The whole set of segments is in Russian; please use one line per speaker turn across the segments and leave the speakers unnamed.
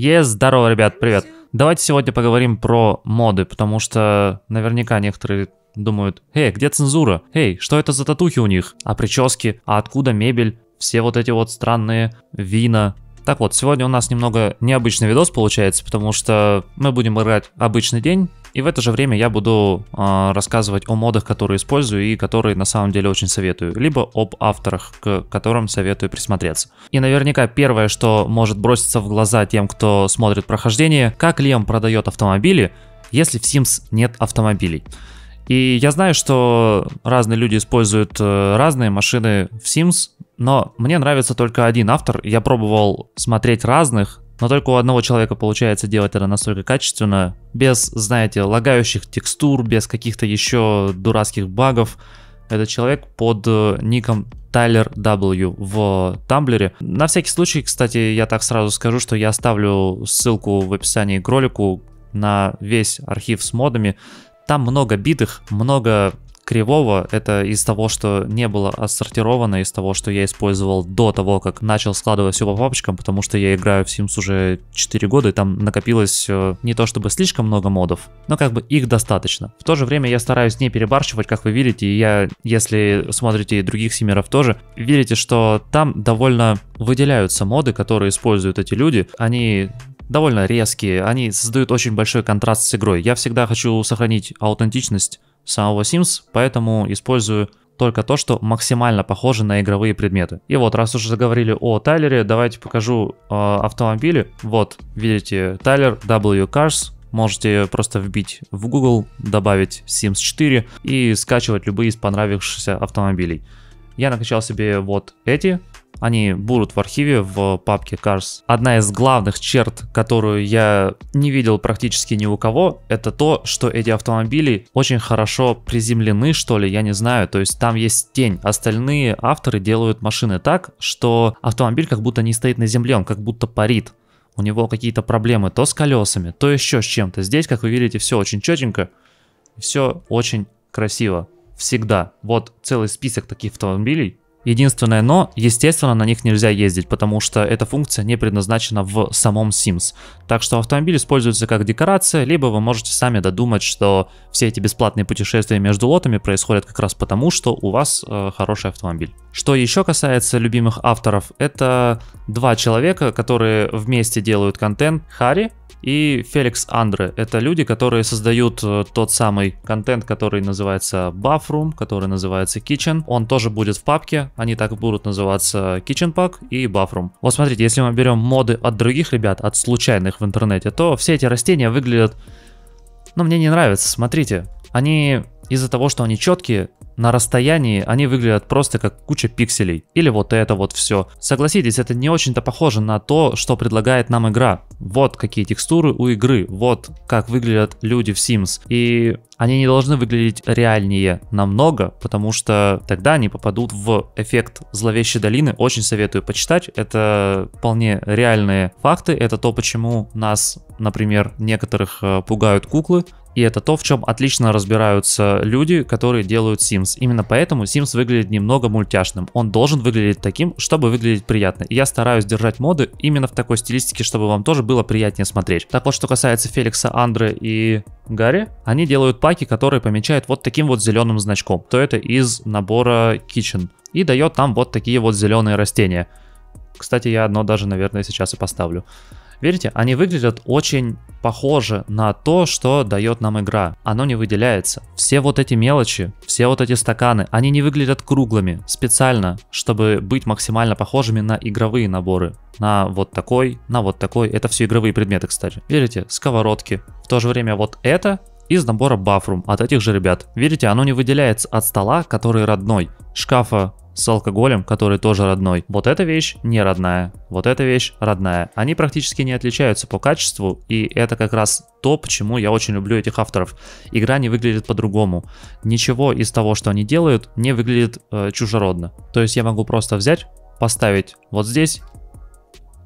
Е, yes, здорово, ребят, привет. Давайте сегодня поговорим про моды, потому что наверняка некоторые думают, «Эй, где цензура? Эй, что это за татухи у них? А прически? А откуда мебель? Все вот эти вот странные вина». Так вот, сегодня у нас немного необычный видос получается, потому что мы будем играть обычный день, и в это же время я буду э, рассказывать о модах, которые использую и которые на самом деле очень советую, либо об авторах, к которым советую присмотреться. И наверняка первое, что может броситься в глаза тем, кто смотрит прохождение, как Лем продает автомобили, если в Sims нет автомобилей. И я знаю, что разные люди используют э, разные машины в Sims, но мне нравится только один автор. Я пробовал смотреть разных, но только у одного человека получается делать это настолько качественно, без, знаете, лагающих текстур, без каких-то еще дурацких багов. Этот человек под э, ником Тайлер W в Тамблере. На всякий случай, кстати, я так сразу скажу, что я оставлю ссылку в описании к ролику на весь архив с модами. Там много битых, много кривого, это из того, что не было отсортировано, из того, что я использовал до того, как начал складывать все по папочкам, потому что я играю в Sims уже 4 года, и там накопилось э, не то чтобы слишком много модов, но как бы их достаточно. В то же время я стараюсь не перебарщивать, как вы видите, и я, если смотрите других симеров тоже, видите, что там довольно выделяются моды, которые используют эти люди. Они довольно резкие, они создают очень большой контраст с игрой. Я всегда хочу сохранить аутентичность самого Sims, поэтому использую только то, что максимально похоже на игровые предметы. И вот, раз уже заговорили о Тайлере, давайте покажу э, автомобили. Вот, видите, Тайлер W Cars. Можете просто вбить в Google, добавить Sims 4 и скачивать любые из понравившихся автомобилей. Я накачал себе вот эти. Они будут в архиве в папке Cars. Одна из главных черт, которую я не видел практически ни у кого, это то, что эти автомобили очень хорошо приземлены, что ли, я не знаю. То есть там есть тень. Остальные авторы делают машины так, что автомобиль как будто не стоит на земле, он как будто парит. У него какие-то проблемы то с колесами, то еще с чем-то. Здесь, как вы видите, все очень четенько. Все очень красиво всегда. Вот целый список таких автомобилей. Единственное но, естественно, на них нельзя ездить, потому что эта функция не предназначена в самом Sims. Так что автомобиль используется как декорация, либо вы можете сами додумать, что все эти бесплатные путешествия между лотами происходят как раз потому, что у вас э, хороший автомобиль. Что еще касается любимых авторов, это два человека, которые вместе делают контент. Харри и Феликс Андре. Это люди, которые создают э, тот самый контент, который называется Bathroom, который называется Kitchen. Он тоже будет в папке, они так будут называться Kitchen Pack и Bathroom. Вот смотрите, если мы берем моды от других ребят, от случайных в интернете, то все эти растения выглядят... Ну, мне не нравится, смотрите. Они из-за того, что они четкие, на расстоянии они выглядят просто как куча пикселей. Или вот это вот все. Согласитесь, это не очень-то похоже на то, что предлагает нам игра. Вот какие текстуры у игры, вот как выглядят люди в Sims. И они не должны выглядеть реальнее намного, потому что тогда они попадут в эффект зловещей долины. Очень советую почитать. Это вполне реальные факты. Это то, почему нас, например, некоторых э, пугают куклы. И это то, в чем отлично разбираются люди, которые делают Sims. Именно поэтому Sims выглядит немного мультяшным. Он должен выглядеть таким, чтобы выглядеть приятно. И я стараюсь держать моды именно в такой стилистике, чтобы вам тоже было приятнее смотреть. Так вот, что касается Феликса, Андре и Гарри, они делают паки, которые помечают вот таким вот зеленым значком. То это из набора Kitchen. И дает там вот такие вот зеленые растения. Кстати, я одно даже, наверное, сейчас и поставлю. Видите, они выглядят очень похоже на то, что дает нам игра. Оно не выделяется. Все вот эти мелочи, все вот эти стаканы, они не выглядят круглыми специально, чтобы быть максимально похожими на игровые наборы. На вот такой, на вот такой. Это все игровые предметы, кстати. Видите, сковородки. В то же время вот это из набора Bathroom от этих же ребят. Видите, оно не выделяется от стола, который родной, шкафа, с алкоголем, который тоже родной. Вот эта вещь не родная, вот эта вещь родная. Они практически не отличаются по качеству, и это как раз то, почему я очень люблю этих авторов. Игра не выглядит по-другому. Ничего из того, что они делают, не выглядит э, чужеродно. То есть я могу просто взять, поставить вот здесь,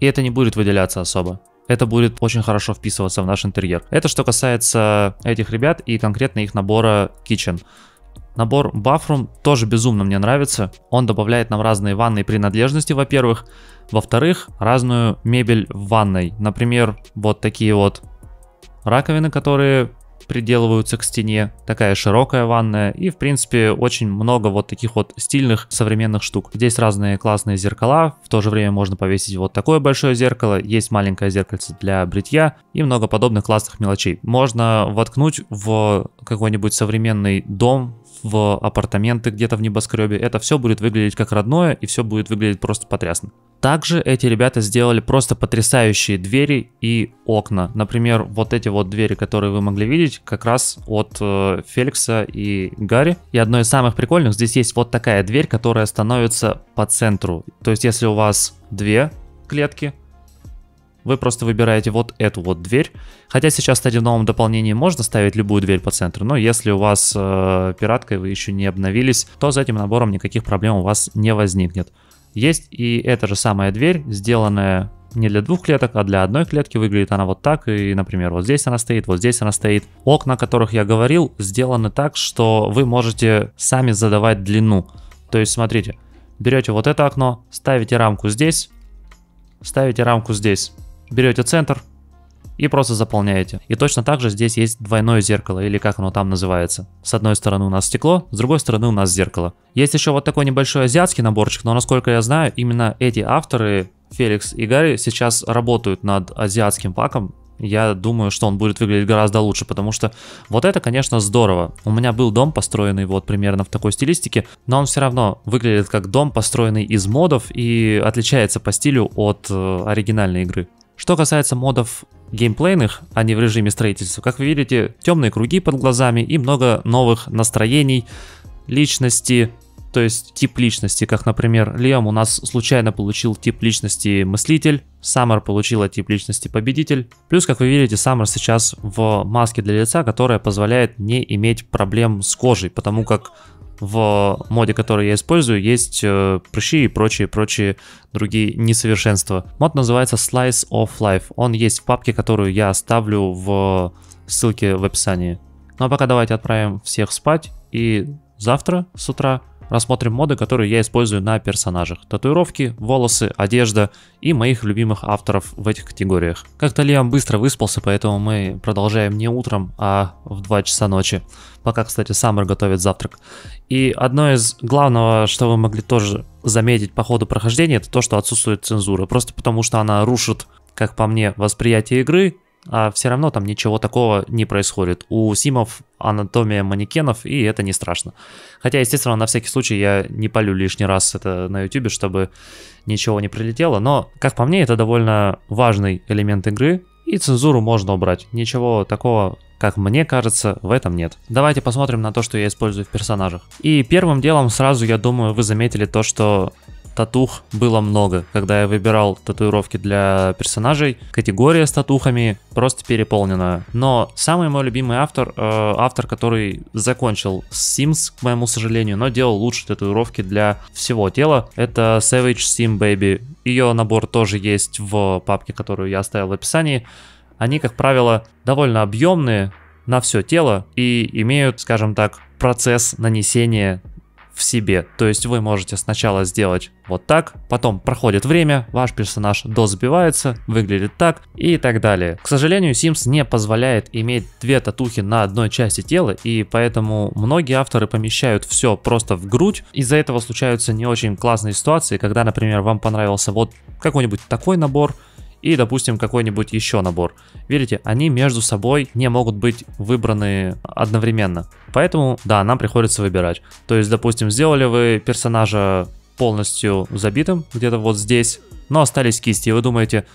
и это не будет выделяться особо это будет очень хорошо вписываться в наш интерьер. Это что касается этих ребят и конкретно их набора Kitchen. Набор Bathroom тоже безумно мне нравится. Он добавляет нам разные ванные принадлежности, во-первых. Во-вторых, разную мебель в ванной. Например, вот такие вот раковины, которые приделываются к стене, такая широкая ванная и в принципе очень много вот таких вот стильных современных штук. Здесь разные классные зеркала, в то же время можно повесить вот такое большое зеркало, есть маленькое зеркальце для бритья и много подобных классных мелочей. Можно воткнуть в какой-нибудь современный дом, в апартаменты где-то в небоскребе. Это все будет выглядеть как родное, и все будет выглядеть просто потрясно. Также эти ребята сделали просто потрясающие двери и окна. Например, вот эти вот двери, которые вы могли видеть, как раз от э, Феликса и Гарри. И одно из самых прикольных, здесь есть вот такая дверь, которая становится по центру. То есть, если у вас две клетки, вы просто выбираете вот эту вот дверь. Хотя сейчас, кстати, в новом дополнении можно ставить любую дверь по центру, но если у вас э, пиратка и вы еще не обновились, то с этим набором никаких проблем у вас не возникнет. Есть и эта же самая дверь, сделанная не для двух клеток, а для одной клетки. Выглядит она вот так, и, например, вот здесь она стоит, вот здесь она стоит. Окна, о которых я говорил, сделаны так, что вы можете сами задавать длину. То есть, смотрите, берете вот это окно, ставите рамку здесь, ставите рамку здесь берете центр и просто заполняете. И точно так же здесь есть двойное зеркало, или как оно там называется. С одной стороны у нас стекло, с другой стороны у нас зеркало. Есть еще вот такой небольшой азиатский наборчик, но насколько я знаю, именно эти авторы, Феликс и Гарри, сейчас работают над азиатским паком, я думаю, что он будет выглядеть гораздо лучше, потому что вот это, конечно, здорово. У меня был дом, построенный вот примерно в такой стилистике, но он все равно выглядит как дом, построенный из модов и отличается по стилю от э, оригинальной игры. Что касается модов геймплейных, а не в режиме строительства, как вы видите, темные круги под глазами и много новых настроений, личности, то есть тип личности, как, например, Лиам у нас случайно получил тип личности мыслитель, Саммер получила тип личности победитель. Плюс, как вы видите, Саммер сейчас в маске для лица, которая позволяет не иметь проблем с кожей, потому как в моде, который я использую, есть э, прыщи и прочие-прочие другие несовершенства. Мод называется Slice of Life. Он есть в папке, которую я оставлю в ссылке в описании. Ну а пока давайте отправим всех спать и завтра с утра рассмотрим моды, которые я использую на персонажах. Татуировки, волосы, одежда и моих любимых авторов в этих категориях. Как-то Лиам быстро выспался, поэтому мы продолжаем не утром, а в 2 часа ночи. Пока, кстати, Саммер готовит завтрак. И одно из главного, что вы могли тоже заметить по ходу прохождения, это то, что отсутствует цензура. Просто потому, что она рушит, как по мне, восприятие игры а все равно там ничего такого не происходит. У симов анатомия манекенов, и это не страшно. Хотя, естественно, на всякий случай я не полю лишний раз это на YouTube, чтобы ничего не прилетело. Но, как по мне, это довольно важный элемент игры, и цензуру можно убрать. Ничего такого, как мне кажется, в этом нет. Давайте посмотрим на то, что я использую в персонажах. И первым делом сразу, я думаю, вы заметили то, что татух было много. Когда я выбирал татуировки для персонажей, категория с татухами просто переполнена. Но самый мой любимый автор, э, автор, который закончил Sims, к моему сожалению, но делал лучшие татуировки для всего тела, это Savage Sim Baby. Ее набор тоже есть в папке, которую я оставил в описании. Они, как правило, довольно объемные на все тело и имеют, скажем так, процесс нанесения в себе. То есть вы можете сначала сделать вот так, потом проходит время, ваш персонаж дозабивается, выглядит так и так далее. К сожалению, Sims не позволяет иметь две татухи на одной части тела, и поэтому многие авторы помещают все просто в грудь. Из-за этого случаются не очень классные ситуации, когда, например, вам понравился вот какой-нибудь такой набор, и, допустим, какой-нибудь еще набор. Видите, они между собой не могут быть выбраны одновременно. Поэтому, да, нам приходится выбирать. То есть, допустим, сделали вы персонажа полностью забитым, где-то вот здесь, но остались кисти, и вы думаете,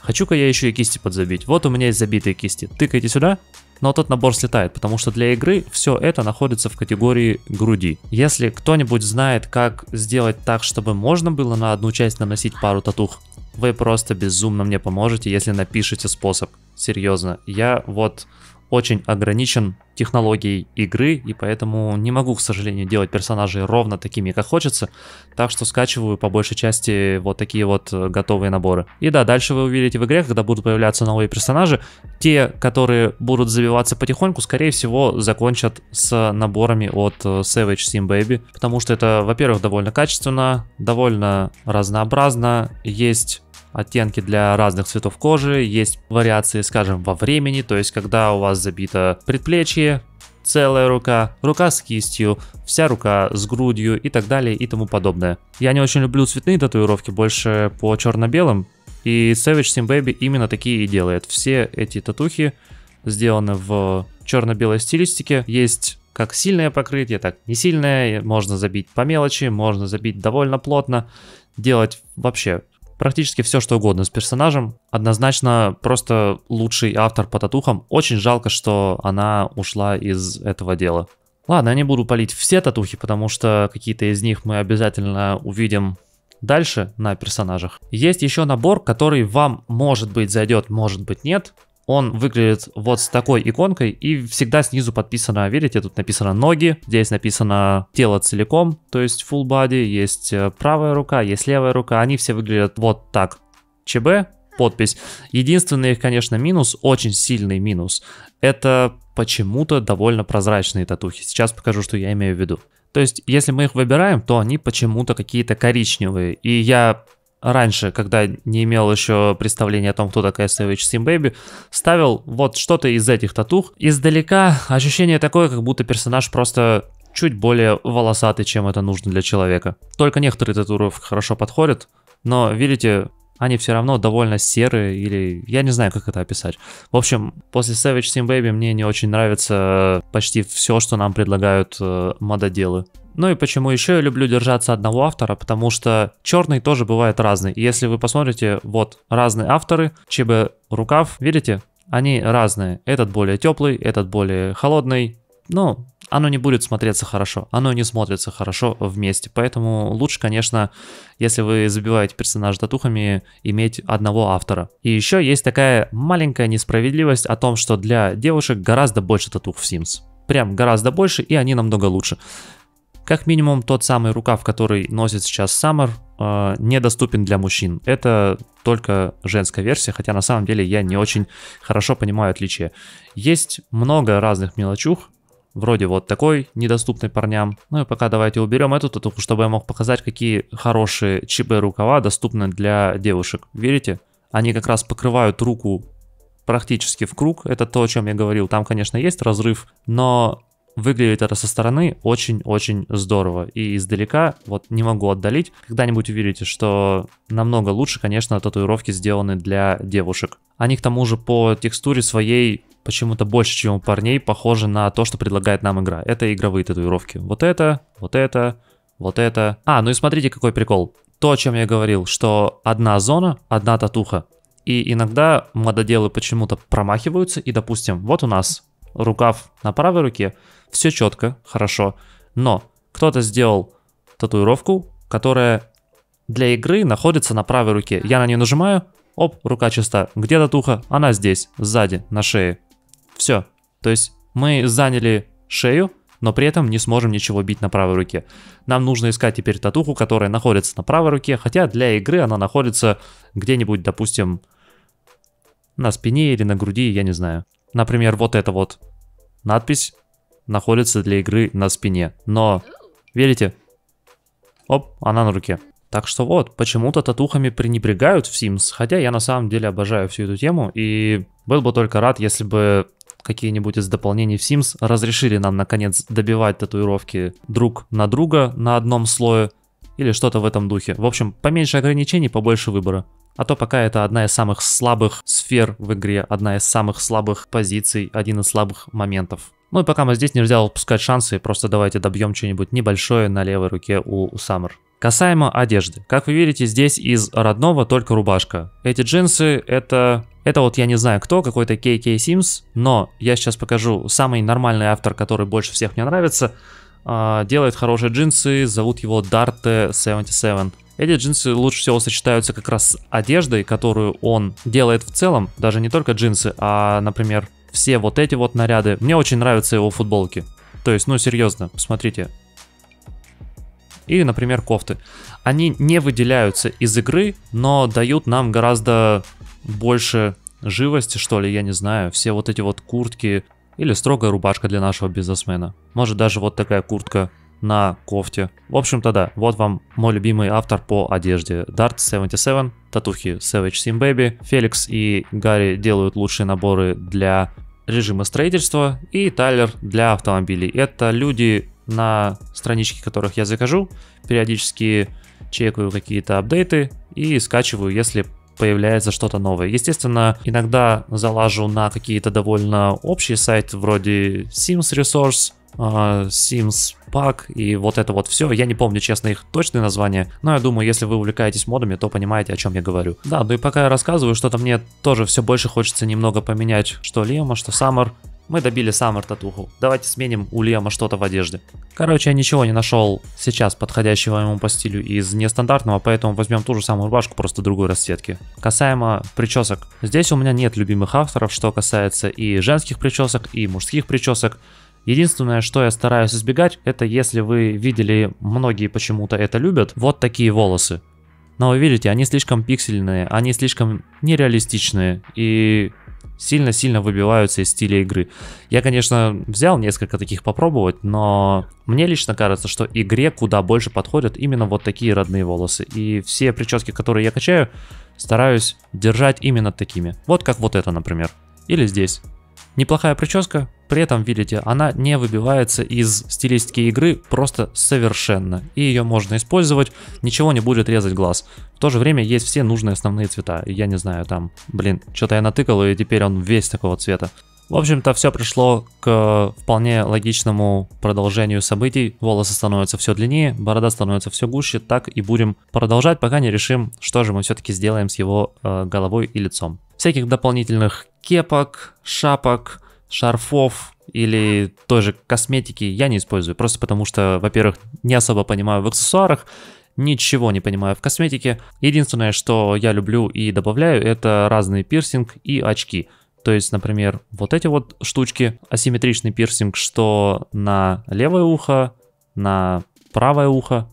хочу-ка я еще и кисти подзабить. Вот у меня есть забитые кисти. Тыкайте сюда, но тот набор слетает, потому что для игры все это находится в категории груди. Если кто-нибудь знает, как сделать так, чтобы можно было на одну часть наносить пару татух, вы просто безумно мне поможете, если напишите способ. Серьезно, я вот очень ограничен технологией игры, и поэтому не могу, к сожалению, делать персонажей ровно такими, как хочется, так что скачиваю по большей части вот такие вот э, готовые наборы. И да, дальше вы увидите в игре, когда будут появляться новые персонажи, те, которые будут забиваться потихоньку, скорее всего, закончат с наборами от э, Savage Sim Baby, потому что это, во-первых, довольно качественно, довольно разнообразно, есть оттенки для разных цветов кожи, есть вариации, скажем, во времени, то есть когда у вас забито предплечье, целая рука, рука с кистью, вся рука с грудью и так далее и тому подобное. Я не очень люблю цветные татуировки, больше по черно-белым, и Savage Sim Baby именно такие и делает. Все эти татухи сделаны в черно-белой стилистике, есть как сильное покрытие, так не сильное, можно забить по мелочи, можно забить довольно плотно, делать вообще практически все что угодно с персонажем. Однозначно просто лучший автор по татухам. Очень жалко, что она ушла из этого дела. Ладно, я не буду палить все татухи, потому что какие-то из них мы обязательно увидим дальше на персонажах. Есть еще набор, который вам может быть зайдет, может быть нет. Он выглядит вот с такой иконкой и всегда снизу подписано, видите, тут написано ноги, здесь написано тело целиком, то есть full body, есть э, правая рука, есть левая рука, они все выглядят вот так. ЧБ, подпись. Единственный их, конечно, минус, очень сильный минус, это почему-то довольно прозрачные татухи. Сейчас покажу, что я имею в виду. То есть, если мы их выбираем, то они почему-то какие-то коричневые. И я раньше, когда не имел еще представления о том, кто такая Savage Sim Baby, ставил вот что-то из этих татух. Издалека ощущение такое, как будто персонаж просто чуть более волосатый, чем это нужно для человека. Только некоторые татуировки хорошо подходят, но видите, они все равно довольно серые или я не знаю, как это описать. В общем, после Savage Sim Baby мне не очень нравится почти все, что нам предлагают э, мододелы. Ну и почему еще я люблю держаться одного автора, потому что черный тоже бывает разный. если вы посмотрите, вот разные авторы, ЧБ рукав, видите, они разные. Этот более теплый, этот более холодный. Ну, оно не будет смотреться хорошо, оно не смотрится хорошо вместе. Поэтому лучше, конечно, если вы забиваете персонаж татухами, иметь одного автора. И еще есть такая маленькая несправедливость о том, что для девушек гораздо больше татух в Sims. Прям гораздо больше, и они намного лучше. Как минимум, тот самый рукав, который носит сейчас Саммер, э, недоступен для мужчин. Это только женская версия, хотя на самом деле я не очень хорошо понимаю отличия. Есть много разных мелочух, вроде вот такой, недоступный парням. Ну и пока давайте уберем эту татуху, чтобы я мог показать, какие хорошие ЧБ рукава доступны для девушек. Видите? Они как раз покрывают руку практически в круг, это то, о чем я говорил. Там, конечно, есть разрыв, но Выглядит это со стороны очень-очень здорово. И издалека, вот не могу отдалить, когда-нибудь увидите, что намного лучше, конечно, татуировки сделаны для девушек. Они к тому же по текстуре своей почему-то больше, чем у парней, похожи на то, что предлагает нам игра. Это игровые татуировки. Вот это, вот это, вот это. А, ну и смотрите, какой прикол. То, о чем я говорил, что одна зона, одна татуха. И иногда мододелы почему-то промахиваются, и, допустим, вот у нас рукав на правой руке, все четко, хорошо. Но кто-то сделал татуировку, которая для игры находится на правой руке. Я на нее нажимаю, оп, рука чиста. Где татуха? Она здесь, сзади, на шее. Все. То есть мы заняли шею, но при этом не сможем ничего бить на правой руке. Нам нужно искать теперь татуху, которая находится на правой руке, хотя для игры она находится где-нибудь, допустим, на спине или на груди, я не знаю. Например, вот эта вот надпись находится для игры на спине. Но, верите? Оп, она на руке. Так что вот, почему-то татухами пренебрегают в Sims, хотя я на самом деле обожаю всю эту тему, и был бы только рад, если бы какие-нибудь из дополнений в Sims разрешили нам наконец добивать татуировки друг на друга на одном слое, или что-то в этом духе. В общем, поменьше ограничений, побольше выбора. А то пока это одна из самых слабых сфер в игре, одна из самых слабых позиций, один из слабых моментов. Ну и пока мы здесь, нельзя упускать шансы, просто давайте добьем что-нибудь небольшое на левой руке у Саммер. Касаемо одежды. Как вы видите, здесь из родного только рубашка. Эти джинсы это... Это вот я не знаю кто, какой-то KK Sims, но я сейчас покажу самый нормальный автор, который больше всех мне нравится. А, делает хорошие джинсы, зовут его Dart 77. Эти джинсы лучше всего сочетаются как раз с одеждой, которую он делает в целом, даже не только джинсы, а, например, все вот эти вот наряды. Мне очень нравятся его футболки. То есть, ну серьезно, посмотрите. Или, например, кофты. Они не выделяются из игры, но дают нам гораздо больше живости, что ли, я не знаю. Все вот эти вот куртки или строгая рубашка для нашего бизнесмена. Может даже вот такая куртка на кофте. В общем-то да, вот вам мой любимый автор по одежде. Dart77 татухи Savage Sim Baby. Феликс и Гарри делают лучшие наборы для режима строительства и Тайлер для автомобилей. Это люди, на страничке которых я закажу, периодически чекаю какие-то апдейты и скачиваю, если появляется что-то новое. Естественно, иногда залажу на какие-то довольно общие сайты вроде Sims Resource, а, Sims Pack и вот это вот все. Я не помню, честно, их точные названия, но я думаю, если вы увлекаетесь модами, то понимаете, о чем я говорю. Да, ну и пока я рассказываю, что-то мне тоже все больше хочется немного поменять, что Лема, что Саммер. Мы добили Саммер татуху. Давайте сменим у Лема что-то в одежде. Короче, я ничего не нашел сейчас подходящего ему по стилю из нестандартного, поэтому возьмем ту же самую рубашку, просто другой расцветки. Касаемо причесок. Здесь у меня нет любимых авторов, что касается и женских причесок, и мужских причесок. Единственное, что я стараюсь избегать, это если вы видели, многие почему-то это любят, вот такие волосы. Но вы видите, они слишком пиксельные, они слишком нереалистичные и сильно-сильно выбиваются из стиля игры. Я, конечно, взял несколько таких попробовать, но мне лично кажется, что игре куда больше подходят именно вот такие родные волосы. И все прически, которые я качаю, стараюсь держать именно такими. Вот как вот это, например. Или здесь. Неплохая прическа, при этом, видите, она не выбивается из стилистики игры просто совершенно. И ее можно использовать, ничего не будет резать глаз. В то же время есть все нужные основные цвета. Я не знаю, там, блин, что-то я натыкал, и теперь он весь такого цвета. В общем-то, все пришло к вполне логичному продолжению событий. Волосы становятся все длиннее, борода становится все гуще. Так и будем продолжать, пока не решим, что же мы все-таки сделаем с его э, головой и лицом. Всяких дополнительных кепок, шапок, шарфов или тоже косметики я не использую. Просто потому что, во-первых, не особо понимаю в аксессуарах, ничего не понимаю в косметике. Единственное, что я люблю и добавляю, это разные пирсинг и очки. То есть, например, вот эти вот штучки, асимметричный пирсинг, что на левое ухо, на правое ухо.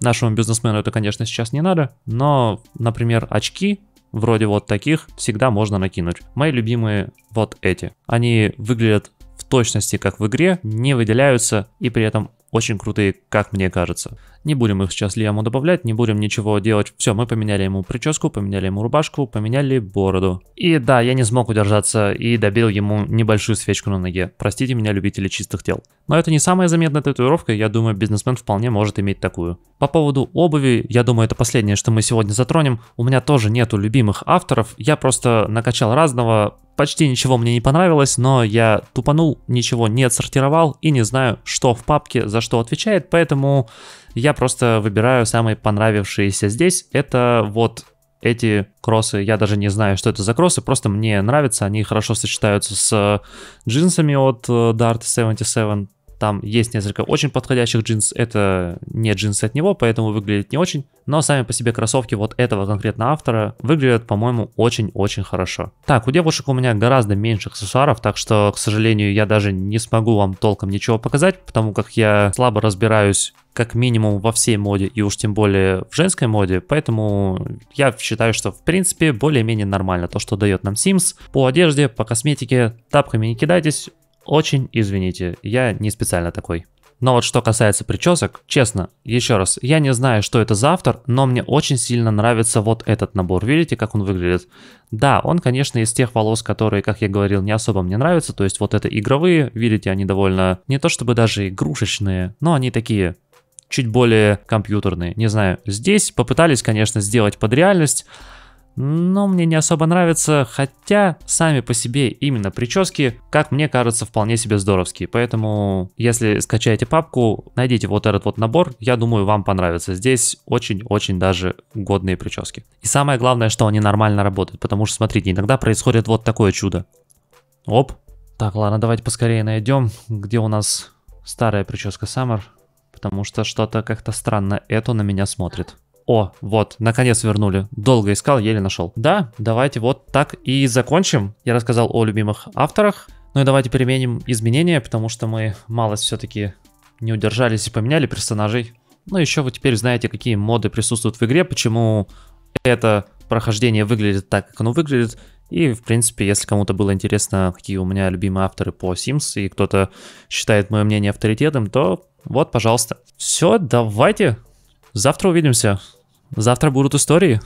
Нашему бизнесмену это, конечно, сейчас не надо, но, например, очки вроде вот таких, всегда можно накинуть. Мои любимые вот эти. Они выглядят в точности как в игре, не выделяются и при этом очень крутые, как мне кажется. Не будем их сейчас Лиаму добавлять, не будем ничего делать. Все, мы поменяли ему прическу, поменяли ему рубашку, поменяли бороду. И да, я не смог удержаться и добил ему небольшую свечку на ноге. Простите меня, любители чистых тел. Но это не самая заметная татуировка, я думаю, бизнесмен вполне может иметь такую. По поводу обуви, я думаю, это последнее, что мы сегодня затронем. У меня тоже нету любимых авторов, я просто накачал разного, Почти ничего мне не понравилось, но я тупанул, ничего не отсортировал и не знаю, что в папке, за что отвечает, поэтому я просто выбираю самые понравившиеся здесь. Это вот эти кроссы, я даже не знаю, что это за кроссы, просто мне нравятся, они хорошо сочетаются с джинсами от э, Dart 77, там есть несколько очень подходящих джинс. Это не джинсы от него, поэтому выглядит не очень. Но сами по себе кроссовки вот этого конкретно автора выглядят, по-моему, очень-очень хорошо. Так, у девушек у меня гораздо меньше аксессуаров, так что, к сожалению, я даже не смогу вам толком ничего показать, потому как я слабо разбираюсь как минимум во всей моде и уж тем более в женской моде, поэтому я считаю, что в принципе более-менее нормально то, что дает нам Sims. По одежде, по косметике, тапками не кидайтесь, очень извините, я не специально такой. Но вот что касается причесок, честно, еще раз, я не знаю, что это за автор, но мне очень сильно нравится вот этот набор. Видите, как он выглядит? Да, он, конечно, из тех волос, которые, как я говорил, не особо мне нравятся. То есть вот это игровые, видите, они довольно не то чтобы даже игрушечные, но они такие чуть более компьютерные. Не знаю, здесь попытались, конечно, сделать под реальность, но мне не особо нравится, хотя сами по себе именно прически, как мне кажется, вполне себе здоровские. Поэтому, если скачаете папку, найдите вот этот вот набор, я думаю, вам понравится. Здесь очень-очень даже годные прически. И самое главное, что они нормально работают, потому что, смотрите, иногда происходит вот такое чудо. Оп. Так, ладно, давайте поскорее найдем, где у нас старая прическа Саммер, потому что что-то как-то странно это на меня смотрит. О, вот, наконец вернули. Долго искал, еле нашел. Да, давайте вот так и закончим. Я рассказал о любимых авторах. Ну и давайте применим изменения, потому что мы малость все-таки не удержались и поменяли персонажей. Ну еще вы теперь знаете, какие моды присутствуют в игре, почему это прохождение выглядит так, как оно выглядит. И, в принципе, если кому-то было интересно, какие у меня любимые авторы по Sims, и кто-то считает мое мнение авторитетом, то вот, пожалуйста. Все, давайте. Завтра увидимся. Завтра будут истории.